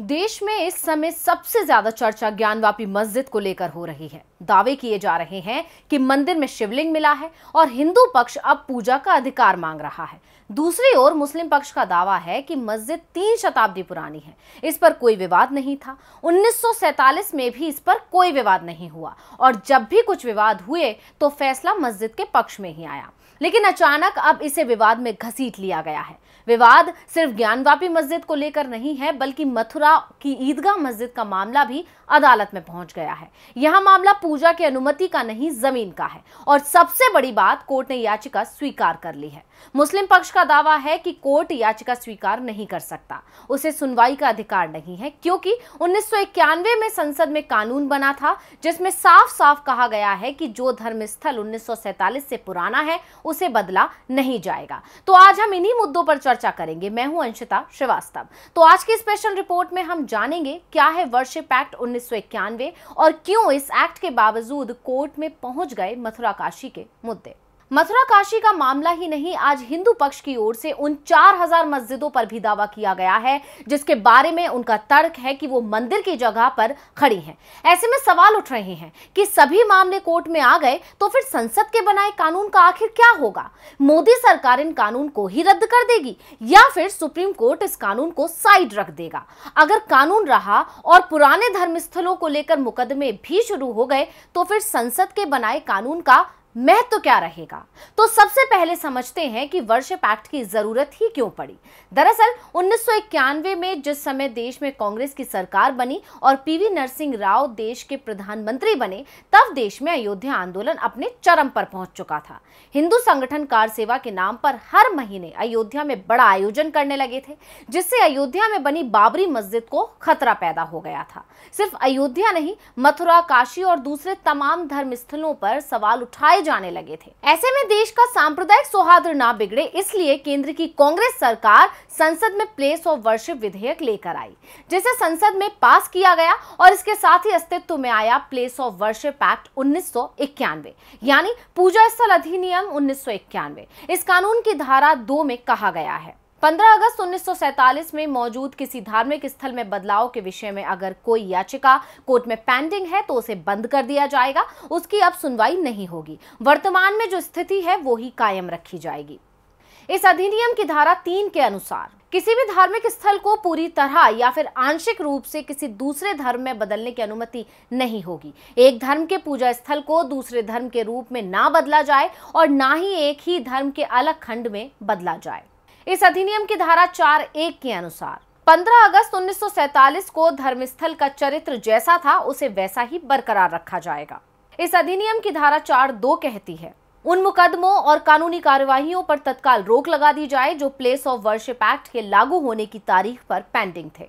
देश में इस समय सबसे ज्यादा चर्चा ज्ञानवापी मस्जिद को लेकर हो रही है दावे किए जा रहे हैं कि मंदिर में शिवलिंग मिला है और हिंदू पक्ष अब पूजा का अधिकार मांग रहा है दूसरी ओर मुस्लिम पक्ष का दावा है कि मस्जिद तीन शताब्दी पुरानी है इस पर कोई विवाद नहीं था 1947 में भी इस पर कोई विवाद नहीं हुआ और जब भी कुछ विवाद हुए तो फैसला मस्जिद के पक्ष में ही आया लेकिन अचानक अब इसे विवाद में घसीट लिया गया है विवाद सिर्फ ज्ञानवापी मस्जिद को लेकर नहीं है बल्कि मथुरा की ईदगाह मस्जिद का मामला भी अदालत में पहुंच गया है यह मामला पूजा की अनुमति का नहीं जमीन का है और सबसे बड़ी बात कोर्ट ने याचिका स्वीकार कर ली है मुस्लिम पक्ष का दावा है कि कोर्ट याचिका स्वीकार नहीं कर सकता उसे सुनवाई का अधिकार नहीं है क्योंकि उन्नीस में संसद में कानून बना था जिसमें साफ साफ कहा गया है कि जो धर्म स्थल उन्नीस से पुराना है उसे बदला नहीं जाएगा तो आज हम इन्हीं मुद्दों पर चर्चा करेंगे मैं हूं अंशिता श्रीवास्तव तो आज की स्पेशल रिपोर्ट में हम जानेंगे क्या है वर्शिप एक्ट उन्नीस और क्यों इस एक्ट के बावजूद कोर्ट में पहुंच गए मथुरा काशी के मुद्दे मथुरा काशी का मामला ही नहीं आज हिंदू पक्ष की ओर से उन 4000 मस्जिदों पर भी दावा किया गया है जिसके बारे में उनका तर्क है कि वो मंदिर की जगह पर खड़ी हैं ऐसे में सवाल उठ रहे हैं कि सभी मामले कोर्ट में आ गए तो फिर संसद के बनाए कानून का आखिर क्या होगा मोदी सरकार इन कानून को ही रद्द कर देगी या फिर सुप्रीम कोर्ट इस कानून को साइड रख देगा अगर कानून रहा और पुराने धर्मस्थलों को लेकर मुकदमे भी शुरू हो गए तो फिर संसद के बनाए कानून का महत्व तो क्या रहेगा तो सबसे पहले समझते हैं कि वर्षिप एक्ट की जरूरत ही क्यों पड़ी दरअसल उन्नीस में जिस समय देश में कांग्रेस की सरकार बनी और पीवी नरसिंह राव देश के प्रधानमंत्री बने तब देश में अयोध्या आंदोलन अपने चरम पर पहुंच चुका था हिंदू संगठन कार सेवा के नाम पर हर महीने अयोध्या में बड़ा आयोजन करने लगे थे जिससे अयोध्या में बनी बाबरी मस्जिद को खतरा पैदा हो गया था सिर्फ अयोध्या नहीं मथुरा काशी और दूसरे तमाम धर्म स्थलों पर सवाल उठाए जाने लगे थे ऐसे में देश का सांप्रदायिक सौहार्द ना बिगड़े इसलिए केंद्र की कांग्रेस सरकार संसद में प्लेस ऑफ वर्शिप विधेयक लेकर आई जिसे संसद में पास किया गया और इसके साथ ही अस्तित्व में आया प्लेस ऑफ वर्शिप एक्ट उन्नीस यानी पूजा स्थल अधिनियम उन्नीस इस कानून की धारा दो में कहा गया है 15 अगस्त 1947 में मौजूद किसी धार्मिक स्थल में बदलाव के विषय में अगर कोई याचिका कोर्ट में पेंडिंग है तो उसे बंद कर दिया जाएगा उसकी अब सुनवाई नहीं होगी वर्तमान में जो स्थिति है वो ही कायम रखी जाएगी इस अधिनियम की धारा तीन के अनुसार किसी भी धार्मिक स्थल को पूरी तरह या फिर आंशिक रूप से किसी दूसरे धर्म में बदलने की अनुमति नहीं होगी एक धर्म के पूजा स्थल को दूसरे धर्म के रूप में ना बदला जाए और ना ही एक ही धर्म के अलग खंड में बदला जाए इस अधिनियम की धारा चार एक के अनुसार 15 अगस्त 1947 को धर्मस्थल का चरित्र जैसा था उसे वैसा ही बरकरार रखा जाएगा इस अधिनियम की धारा चार दो कहती है उन मुकदमों और कानूनी कार्यवाही पर तत्काल रोक लगा दी जाए जो प्लेस ऑफ वर्शिप एक्ट के लागू होने की तारीख पर पेंडिंग थे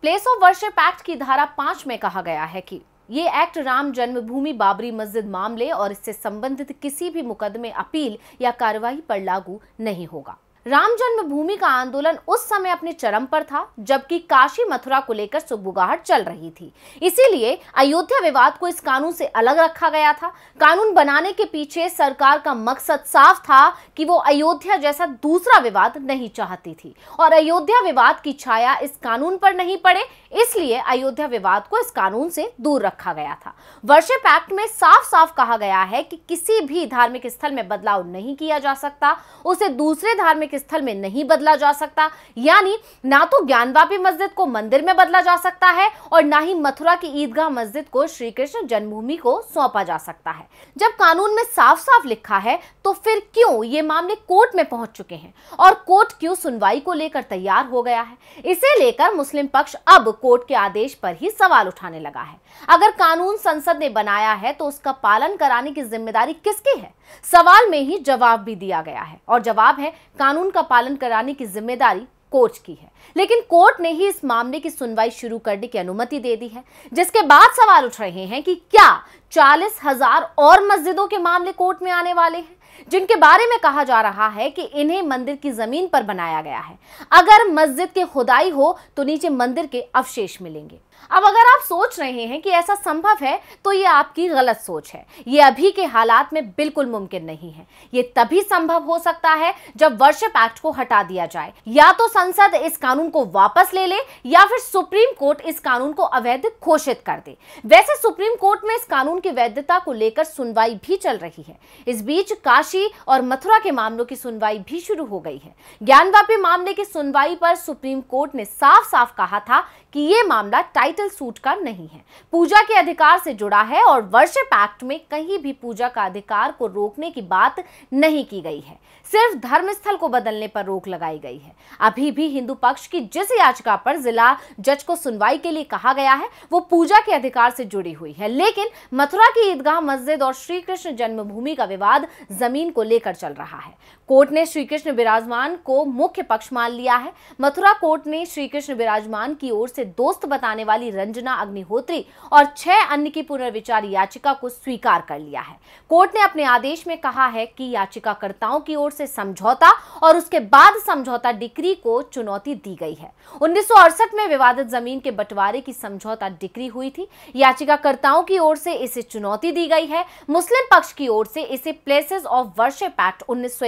प्लेस ऑफ वर्शिप एक्ट की धारा पांच में कहा गया है कि ये एक्ट राम जन्मभूमि बाबरी मस्जिद मामले और इससे संबंधित किसी भी मुकदमे अपील या कार्यवाही पर लागू नहीं होगा राम जन्मभूमि का आंदोलन उस समय अपने चरम पर था जबकि काशी मथुरा को लेकर सुबुगाहट चल रही थी इसीलिए अयोध्या विवाद को इस कानून से अलग रखा गया था कानून बनाने के पीछे सरकार का मकसद साफ था कि वो अयोध्या जैसा दूसरा विवाद नहीं चाहती थी और अयोध्या विवाद की छाया इस कानून पर नहीं पड़े इसलिए अयोध्या विवाद को इस कानून से दूर रखा गया था वर्षिप एक्ट में साफ साफ कहा गया है कि किसी भी धार्मिक स्थल में बदलाव नहीं किया जा सकता उसे दूसरे धार्मिक स्थल में नहीं बदला जा सकता यानी ना तो ज्ञानवापी मस्जिद को मंदिर में बदला जा सकता है और ना ही मथुरा की ईदगाह मस्जिद को श्री कृष्ण जन्मभूमि को सौंपा जा सकता है जब कानून में साफ साफ लिखा है तो फिर क्यों ये मामले कोर्ट में पहुंच चुके हैं और कोर्ट क्यों सुनवाई को लेकर तैयार हो गया है इसे लेकर मुस्लिम पक्ष अब कोर्ट के आदेश पर ही सवाल उठाने लगा है अगर कानून संसद ने बनाया है तो उसका पालन कराने की जिम्मेदारी किसकी है सवाल में ही जवाब भी दिया गया है और जवाब है कानून का पालन कराने की जिम्मेदारी कोर्ट की है लेकिन कोर्ट ने ही इस मामले की सुनवाई शुरू करने की अनुमति दे दी है जिसके बाद सवाल उठ रहे हैं कि क्या चालीस हजार और मस्जिदों के मामले कोर्ट में आने वाले हैं जिनके बारे में कहा जा रहा है कि इन्हें मंदिर की जमीन पर बनाया गया है अगर मस्जिद के खुदाई हो तो नीचे मंदिर के अवशेष मिलेंगे अब अगर आप सोच रहे हैं कि ऐसा संभव है तो ये आपकी गलत सोच है ये अभी के हालात में बिल्कुल मुमकिन नहीं है ये तभी संभव हो सकता है जब वर्षिप एक्ट को हटा दिया जाए या तो संसद इस कानून को वापस ले ले या फिर सुप्रीम कोर्ट इस कानून को अवैध घोषित कर दे वैसे सुप्रीम कोर्ट में इस कानून की वैधता को लेकर सुनवाई भी चल रही है इस बीच काशी और मथुरा के मामलों की सुनवाई भी शुरू हो गई है ज्ञानवापी मामले की सुनवाई पर सुप्रीम कोर्ट ने साफ साफ कहा था कि यह मामला टाइप टाइटल सूट का नहीं है पूजा के अधिकार से जुड़ा है और वर्षिप एक्ट में कहीं भी पूजा का अधिकार को रोकने की बात नहीं की गई है सिर्फ धर्मस्थल को बदलने पर रोक लगाई गई है अभी भी हिंदू पक्ष की जिस याचिका पर जिला जज को सुनवाई के लिए कहा गया है वो पूजा के अधिकार से जुड़ी हुई है लेकिन मथुरा की ईदगाह मस्जिद और श्री कृष्ण जन्मभूमि का विवाद जमीन को लेकर चल रहा है कोर्ट ने श्री कृष्ण विराजमान को मुख्य पक्ष मान लिया है मथुरा कोर्ट ने श्री कृष्ण विराजमान की ओर से दोस्त बताने वाली वाली रंजना अग्निहोत्री और छह अन्य की पुनर्विचार याचिका को स्वीकार कर लिया है कोर्ट ने अपने आदेश में कहा है कि याचिकाकर्ताओं की ओर से समझौता और उसके बाद समझौता डिक्री को चुनौती दी गई है उन्नीस में विवादित जमीन के बंटवारे की समझौता डिक्री हुई थी याचिकाकर्ताओं की ओर से इसे चुनौती दी गई है मुस्लिम पक्ष की ओर से इसे प्लेसेस ऑफ वर्शिप एक्ट उन्नीस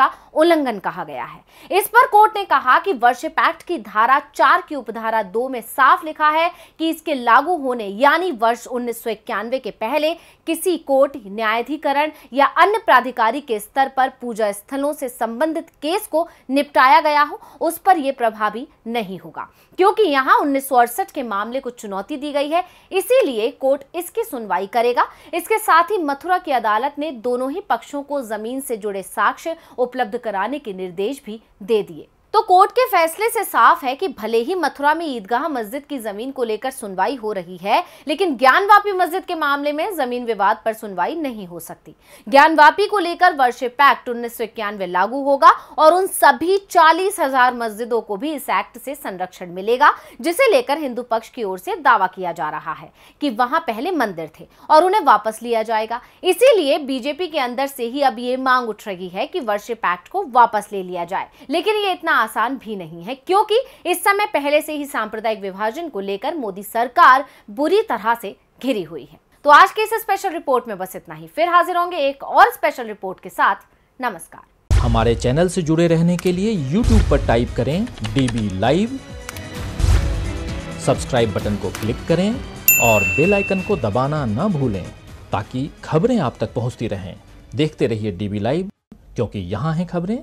का उल्लंघन कहा गया है इस पर कोर्ट ने कहा कि वर्शिप एक्ट की धारा चार की उपधारा दो में साफ लिखा है है कि इसके लागू होने यानी वर्ष उन्नीस के पहले किसी कोर्ट न्यायाधिकरण या अन्य प्राधिकारी के स्तर पर पूजा स्थलों से संबंधित केस को निपटाया गया हो उस पर यह प्रभावी नहीं होगा क्योंकि यहां उन्नीस के मामले को चुनौती दी गई है इसीलिए कोर्ट इसकी सुनवाई करेगा इसके साथ ही मथुरा की अदालत ने दोनों ही पक्षों को जमीन से जुड़े साक्ष्य उपलब्ध कराने के निर्देश भी दे दिए तो कोर्ट के फैसले से साफ है कि भले ही मथुरा में ईदगाह मस्जिद की जमीन को लेकर सुनवाई हो रही है लेकिन ज्ञानवापी मस्जिद के मामले में जमीन विवाद पर सुनवाई नहीं हो सकती ज्ञानवापी को लेकर वर्षिप एक्ट उन्नीस लागू होगा और उन सभी चालीस हजार मस्जिदों को भी इस एक्ट से संरक्षण मिलेगा जिसे लेकर हिंदू पक्ष की ओर से दावा किया जा रहा है कि वहां पहले मंदिर थे और उन्हें वापस लिया जाएगा इसीलिए बीजेपी के अंदर से ही अब ये मांग उठ रही है कि वर्षिप एक्ट को वापस ले लिया जाए लेकिन ये इतना आसान भी नहीं है क्योंकि इस समय पहले से ही सांप्रदायिक विभाजन को लेकर मोदी सरकार बुरी तरह से घिरी हुई है तो आज के इस स्पेशल रिपोर्ट में बस इतना ही फिर हाजिर होंगे एक और स्पेशल रिपोर्ट के साथ नमस्कार हमारे चैनल से जुड़े रहने के लिए यूट्यूब पर टाइप करें डीबी लाइव सब्सक्राइब बटन को क्लिक करें और बेल आइकन को दबाना न भूलें ताकि खबरें आप तक पहुंचती रहें देखते रहिए डीबी लाइव क्योंकि यहाँ हैं खबरें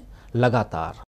लगातार